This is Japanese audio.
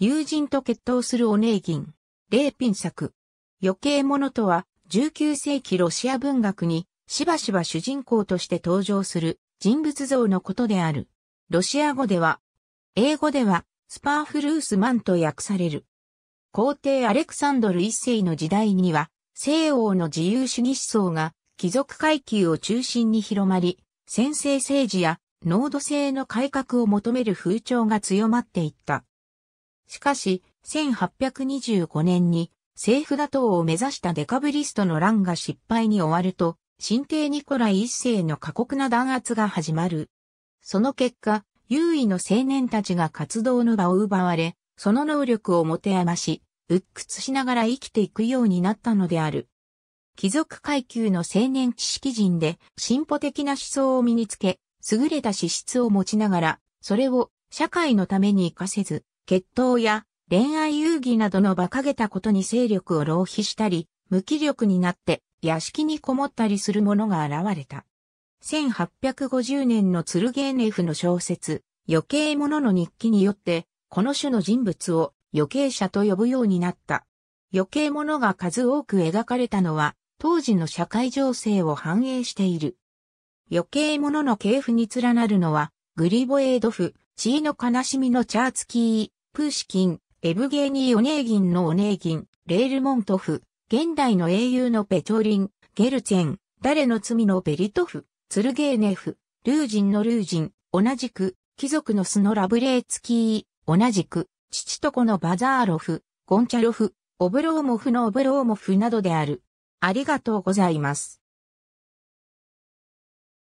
友人と決闘するオネーギン。レーピン作。余計者とは、19世紀ロシア文学に、しばしば主人公として登場する人物像のことである。ロシア語では、英語では、スパーフルースマンと訳される。皇帝アレクサンドル一世の時代には、西欧の自由主義思想が貴族階級を中心に広まり、先制政治や濃度性の改革を求める風潮が強まっていった。しかし、1825年に政府打倒を目指したデカブリストの乱が失敗に終わると、新帝ニコライ一世の過酷な弾圧が始まる。その結果、優位の青年たちが活動の場を奪われ、その能力を持て余し、鬱屈しながら生きていくようになったのである。貴族階級の青年知識人で進歩的な思想を身につけ、優れた資質を持ちながら、それを社会のために活かせず、決闘や恋愛遊戯などの馬鹿げたことに勢力を浪費したり、無気力になって屋敷にこもったりする者が現れた。1850年のツルゲーネフの小説、余計者の日記によって、この種の人物を余計者と呼ぶようになった。余計者が数多く描かれたのは、当時の社会情勢を反映している。余計者の系譜に連なるのは、グリボエードフ、地位の悲しみのチャーツキー、プーシキン、エブゲーニー・オネーギンのオネーギン、レールモントフ、現代の英雄のペチョリン、ゲルチェン、誰の罪のベリトフ、ツルゲーネフ、ルージンのルージン、同じく、貴族のスノラブレーツキー、同じく、父と子のバザーロフ、ゴンチャロフ、オブローモフのオブローモフなどである。ありがとうございます。